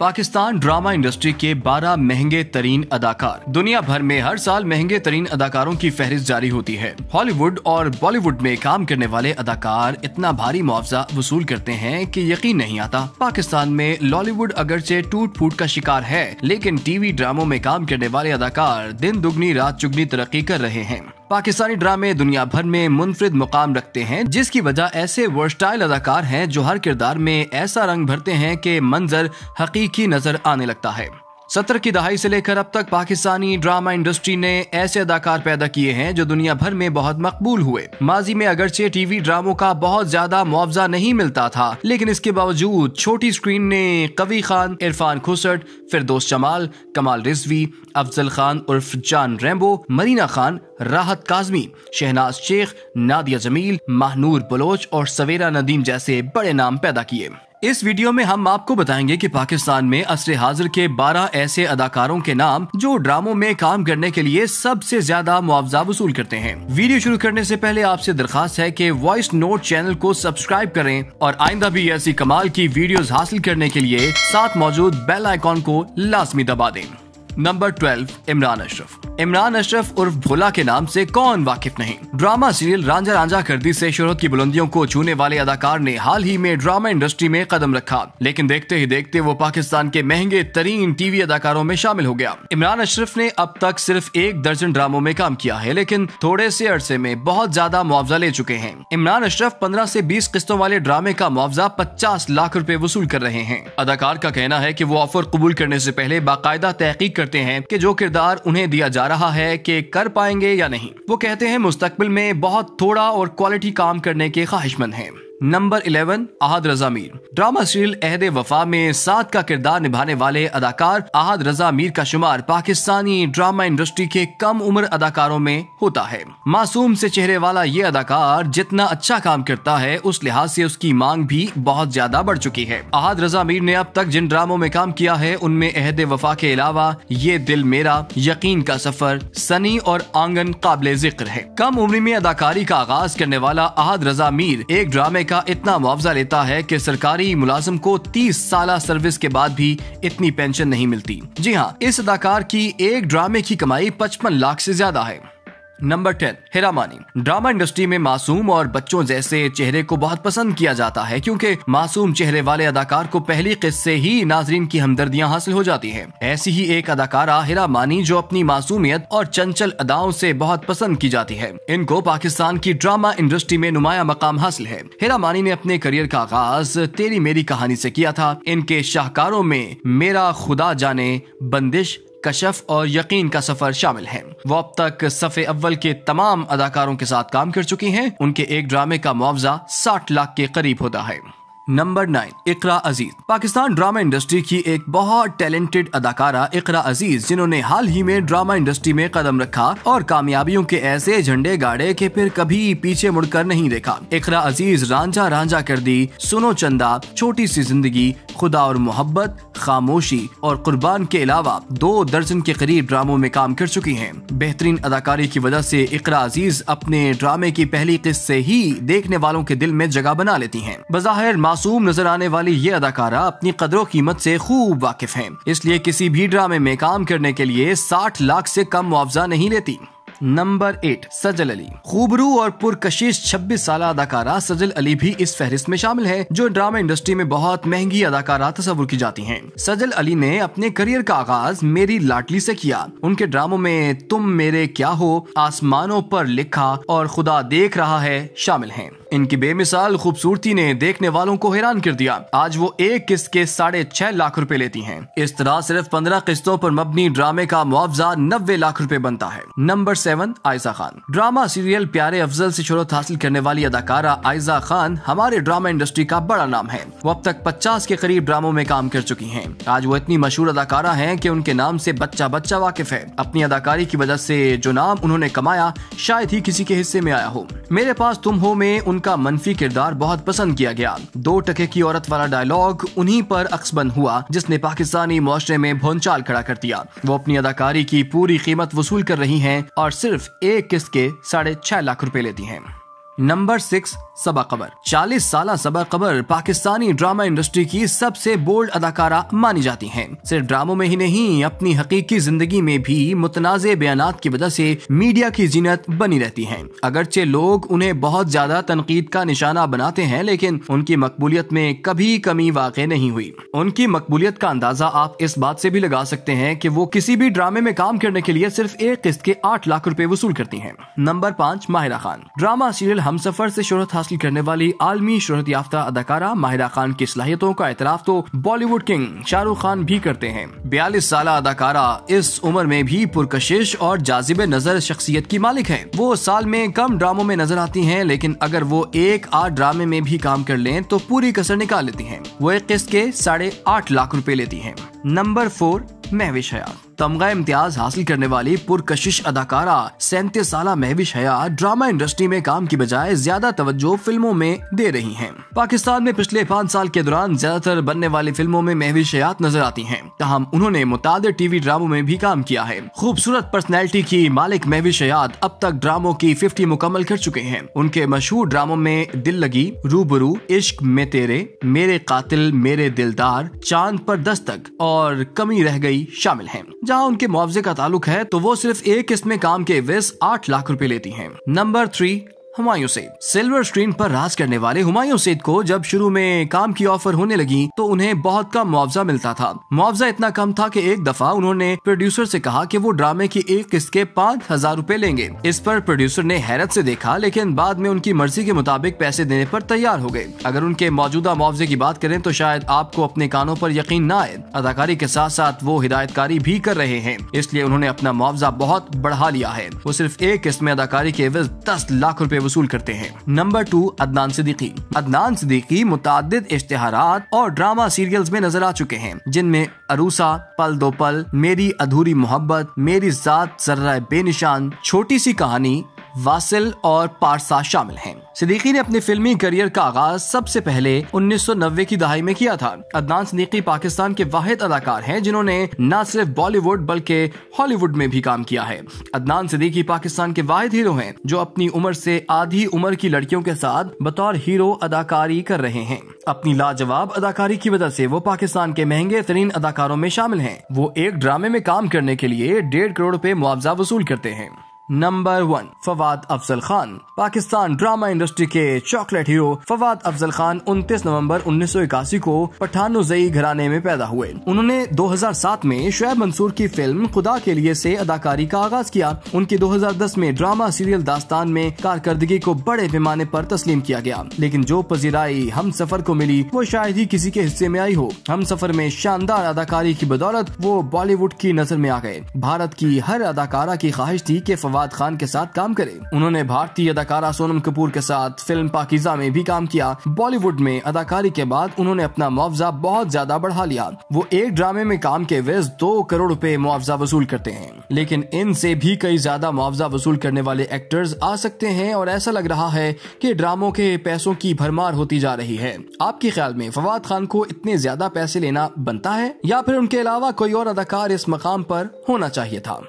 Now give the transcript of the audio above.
Pakistan drama industry के 12 महंगे तरीन अदाकार दुनिया भर में हर साल महंगे तरीन अदाकारों की फहरिस्त जारी होती है हॉलीवुड और बॉलीवुड में काम करने वाले अदाकार इतना भारी मुआवजा वसूल करते हैं कि यकीन नहीं आता पाकिस्तान में लॉलीवुड अगरचे टूट फूट का शिकार है लेकिन टीवी ड्रामों में काम करने वाले अदाकार दिन दुगनी रात चुगनी तरक्की कर रहे हैं पाकिस्तानी ड्रामे दुनिया भर में मुनफरद मुकाम रखते हैं जिसकी वजह ऐसे वर्स्टाइल अदाकार हैं जो हर किरदार में ऐसा रंग भरते हैं कि मंजर हकीकी नजर आने लगता है सत्तर की दहाई से लेकर अब तक पाकिस्तानी ड्रामा इंडस्ट्री ने ऐसे अदाकार पैदा किए हैं जो दुनिया भर में बहुत मकबूल हुए माजी में अगरचे टीवी ड्रामों का बहुत ज्यादा मुआवजा नहीं मिलता था लेकिन इसके बावजूद छोटी स्क्रीन ने कवी खान इरफान खुसट फिरदोस जमाल कमाल रिजवी अफजल खान उर्फ जान रेम्बो मरीना खान राहत काजमी शहनाज शेख नादिया जमील महनूर बलोच और सवेरा नदीम जैसे बड़े नाम पैदा किए इस वीडियो में हम आपको बताएंगे कि पाकिस्तान में असर हाजिर के 12 ऐसे अदाकारों के नाम जो ड्रामों में काम करने के लिए सबसे ज्यादा मुआवजा वसूल करते हैं वीडियो शुरू करने से पहले आपसे दरखास्त है कि वॉइस नोट चैनल को सब्सक्राइब करें और आइंदा भी ऐसी कमाल की वीडियोस हासिल करने के लिए साथ मौजूद बेल आइकॉन को लाजमी दबा दें नंबर ट्वेल्व इमरान अशरफ इमरान अशरफ उर्फ भोला के नाम से कौन वाकिफ नहीं ड्रामा सीरियल रांझा रांझा करदी से शोहरत की बुलंदियों को छूने वाले अदाकार ने हाल ही में ड्रामा इंडस्ट्री में कदम रखा लेकिन देखते ही देखते वो पाकिस्तान के महंगे तरीन टीवी अदाकारों में शामिल हो गया इमरान अशरफ ने अब तक सिर्फ एक दर्जन ड्रामो में काम किया है लेकिन थोड़े से अरसे में बहुत ज्यादा मुआवजा ले चुके हैं इमरान अशरफ पंद्रह ऐसी बीस किस्तों वाले ड्रामे का मुआवजा पचास लाख रूपए वसूल कर रहे हैं अदाकार का कहना है की वो ऑफर कबूल करने ऐसी पहले बाकायदा तहकीक करते हैं कि जो किरदार उन्हें दिया जा रहा है कि कर पाएंगे या नहीं वो कहते हैं मुस्तकबिल में बहुत थोड़ा और क्वालिटी काम करने के ख्वाहिशमंद हैं number 11 Ahad Raza Mir drama serial Ahad Wafa में सात का किरदार निभाने वाले अदाकार अहद रजा मीर का शुमार पाकिस्तानी ड्रामा इंडस्ट्री के कम उम्र अदाकारों में होता है मासूम से चेहरे वाला ये अदाकार जितना अच्छा काम करता है उस लिहाज से उसकी मांग भी बहुत ज्यादा बढ़ चुकी है अहद रजा मीर ने अब तक जिन ड्रामों में काम किया है उनमें अहद वफा के अलावा ये दिल मेरा यकीन का सफर सनी और आंगन काबिल जिक्र है कम उम्र में अदाकारी का आगाज करने वाला अहद रजा मीर एक ड्रामे का इतना मुआवजा लेता है कि सरकारी मुलाजम को 30 साल सर्विस के बाद भी इतनी पेंशन नहीं मिलती जी हाँ इस अदाकार की एक ड्रामे की कमाई पचपन लाख से ज्यादा है number ten Hiramani drama industry में मासूम और बच्चों जैसे चेहरे को बहुत पसंद किया जाता है क्योंकि मासूम चेहरे वाले अदाकार को पहली किस्त से ही नाजरीन की हमदर्दियां हासिल हो जाती हैं। ऐसी ही एक अदाकारा हिरामानी मानी जो अपनी मासूमियत और चंचल अदाओं से बहुत पसंद की जाती है इनको पाकिस्तान की ड्रामा इंडस्ट्री में नुमाया मकाम हासिल है हिरामानी मानी ने अपने करियर का आगाज तेरी मेरी कहानी ऐसी किया था इनके शाहकारों में मेरा खुदा जाने बंदिश कशफ और यकीन का सफर शामिल है वो अब तक सफ़े अव्वल के तमाम अदाकारों के साथ काम कर चुकी हैं उनके एक ड्रामे का मुआवजा साठ लाख के करीब होता है number nine Iqra Aziz Pakistan drama industry की एक बहुत टैलेंटेड अदाकारा इकरा अजीज जिन्होंने हाल ही में ड्रामा इंडस्ट्री में कदम रखा और कामयाबियों के ऐसे झंडे गाड़े के फिर कभी पीछे मुड़कर नहीं देखा इकरा अजीज रांझा रांझा कर दी सुनो चंदा छोटी सी जिंदगी खुदा और मोहब्बत खामोशी और कुर्बान के अलावा दो दर्जन के करीब ड्रामों में काम कर चुकी हैं। बेहतरीन अदाकारी की वजह से इकरा अजीज अपने ड्रामे की पहली किस्त से ही देखने वालों के दिल में जगह बना लेती हैं। बजाहिर मासूम नजर आने वाली ये अदाकारा अपनी कदरों कीमत से खूब वाकिफ हैं इसलिए किसी भी ड्रामे में काम करने के लिए साठ लाख से कम मुआवजा नहीं लेती नंबर एट सजल अली खूबरू और पुरकशिश छब्बीस साल अदाकारा सजल अली भी इस फहरिस्त में शामिल है जो ड्रामा इंडस्ट्री में बहुत महंगी अदाकारा तस्वुर की जाती है सजल अली ने अपने करियर का आगाज मेरी लाटली ऐसी किया उनके ड्रामो में तुम मेरे क्या हो आसमानों पर लिखा और खुदा देख रहा है शामिल है इनकी बेमिसाल खूबसूरती ने देखने वालों को हैरान कर दिया आज वो एक किस्त के साढ़े छह लाख रुपए लेती हैं। इस तरह सिर्फ पंद्रह किस्तों पर मबनी ड्रामे का मुआवजा नब्बे लाख रुपए बनता है number seven Ayeza Khan drama serial Pyare Afzal से शुरुआत हासिल करने वाली अदाकारा आयजा खान हमारे ड्रामा इंडस्ट्री का बड़ा नाम है वो अब तक 50 के करीब ड्रामों में काम कर चुकी हैं। आज वो इतनी मशहूर अदाकारा हैं कि उनके नाम से बच्चा बच्चा वाकिफ है अपनी अदाकारी की वजह से जो नाम उन्होंने कमाया शायद ही किसी के हिस्से में आया हो मेरे पास तुम हो में उनका मनफी किरदार बहुत पसंद किया गया दो टके की औरत वाला डायलॉग उन्हीं पर अक्सबंद हुआ जिसने पाकिस्तानी मुआरे में भोनचाल खड़ा कर दिया वो अपनी अदाकारी की पूरी कीमत वसूल कर रही है और सिर्फ एक किस्त के साढ़े छह लाख रुपए लेती हैं नंबर सिक्स सबा कबर चालीस साल सबा कबर पाकिस्तानी ड्रामा इंडस्ट्री की सबसे बोल्ड अदाकारा मानी जाती हैं। सिर्फ ड्रामों में ही नहीं अपनी हकीकी जिंदगी में भी मुतनाज़ बयान की वजह से मीडिया की जीनत बनी रहती है अगरचे लोग उन्हें बहुत ज्यादा तनकीद का निशाना बनाते हैं लेकिन उनकी मकबूलियत में कभी कमी वाक़ नहीं हुई उनकी मकबूलियत का अंदाजा आप इस बात से भी लगा सकते हैं की वो किसी भी ड्रामे में काम करने के लिए सिर्फ एक किस्त के आठ लाख रूपए वसूल करती है नंबर पाँच माहिरा खान ड्रामा सीरियल हम सफर से शोहरत हासिल करने वाली आलमी शोहरत याफ्ता अदाकारा माहिरा खान की सलाहियतों का एतराफ तो बॉलीवुड किंग शाहरुख खान भी करते हैं बयालीस साल अदाकारा इस उम्र में भी पुरकशिश और जाजिब नजर शख्सियत की मालिक है वो साल में कम ड्रामों में नजर आती है लेकिन अगर वो एक आठ ड्रामे में भी काम कर ले तो पूरी कसर निकाल लेती है वो एक किस्त के साढ़े आठ लाख रूपए लेती है नंबर फोर महविश हयात तमगा इम्तियाज हासिल करने वाली पुरकशिश अदाकारा सैंतीस साल महविश हया ड्रामा इंडस्ट्री में काम की बजाय ज्यादा तवज्जो फिल्मों में दे रही है पाकिस्तान में पिछले पाँच साल के दौरान ज्यादातर बनने वाली फिल्मों में महविश हयात नजर आती है तहम उन्होंने मुताद टीवी ड्रामों में भी काम किया है खूबसूरत पर्सनैलिटी की मालिक महविश हयात अब तक ड्रामों की फिफ्टी मुकम्मल कर चुके हैं उनके मशहूर ड्रामों में दिल लगी रूबरू इश्क में तेरे मेरे कातिल मेरे दिलदार चांद पर दस्तक और कमी रह गई शामिल है जहाँ उनके मुआवजे का ताल्लुक है तो वो सिर्फ एक किस्त में काम के विस आठ लाख रुपए लेती हैं नंबर थ्री हुमायूं सेठ सिल्वर स्क्रीन पर राज करने वाले हुमायूं सेठ को जब शुरू में काम की ऑफर होने लगी तो उन्हें बहुत कम मुआवजा मिलता था मुआवजा इतना कम था कि एक दफा उन्होंने प्रोड्यूसर से कहा कि वो ड्रामे की एक किस्त के पाँच हजार रूपए लेंगे इस पर प्रोड्यूसर ने हैरत से देखा लेकिन बाद में उनकी मर्जी के मुताबिक पैसे देने पर तैयार हो गए अगर उनके मौजूदा मुआवजे की बात करें तो शायद आपको अपने कानों पर यकीन न आए अदाकारी के साथ साथ वो हिदायतकारी भी कर रहे हैं इसलिए उन्होंने अपना मुआवजा बहुत बढ़ा लिया है वो सिर्फ एक किस्त में अदाकारी के दस लाख रूपए वसूल करते हैं नंबर टू अदनान सिद्दीकी अदनान सिद्दीकी मुतद इश्तहार और ड्रामा सीरियल्स में नजर आ चुके हैं जिनमें अरूसा पल दो पल मेरी अधूरी मोहब्बत मेरी जात जर्रा बेनिशान छोटी सी कहानी वासिल और पारसा शामिल हैं। सिद्दीकी ने अपने फिल्मी करियर का आगाज सबसे पहले 1990 की दहाई में किया था अदनान सिद्दीकी पाकिस्तान के वाहिद अदाकार हैं जिन्होंने न सिर्फ बॉलीवुड बल्कि हॉलीवुड में भी काम किया है अदनान सिद्दीकी पाकिस्तान के वाहिद हीरो हैं जो अपनी उम्र से आधी उम्र की लड़कियों के साथ बतौर हीरो अदाकारी कर रहे हैं अपनी लाजवाब अदाकारी की वजह से वो पाकिस्तान के महंगे तरीन अदाकारों में शामिल हैं। वो एक ड्रामे में काम करने के लिए डेढ़ करोड़ रूपए मुआवजा वसूल करते हैं number one Fawad Afzal Khan Pakistan drama industry के चॉकलेट हीरो फवाद अफजल खान 29 नवंबर 1981 को पठानो जई घराने में पैदा हुए उन्होंने 2007 में शुब मंसूर की फिल्म खुदा के लिए से अदाकारी का आगाज किया उनकी 2010 में ड्रामा सीरियल दास्तान में कारकर्दगी को बड़े पैमाने पर तस्लीम किया गया लेकिन जो पजीराई हम सफर को मिली वो शायद ही किसी के हिस्से में आई हो हम सफर में शानदार अदाकारी की बदौलत वो बॉलीवुड की नजर में आ गए भारत की हर अदाकारा की ख्वाहिश थी की फवाद फवाद खान के साथ काम करे उन्होंने भारतीय अदाकारा सोनम कपूर के साथ फिल्म पाकिजा में भी काम किया बॉलीवुड में अदाकारी के बाद उन्होंने अपना मुआवजा बहुत ज्यादा बढ़ा लिया वो एक ड्रामे में काम के वेज दो करोड़ रूपए मुआवजा वसूल करते हैं लेकिन इनसे भी कई ज्यादा मुआवजा वसूल करने वाले एक्टर्स आ सकते हैं और ऐसा लग रहा है की ड्रामो के पैसों की भरमार होती जा रही है आपके ख्याल में फवाद खान को इतने ज्यादा पैसे लेना बनता है या फिर उनके अलावा कोई और अदाकार इस मकाम पर होना चाहिए था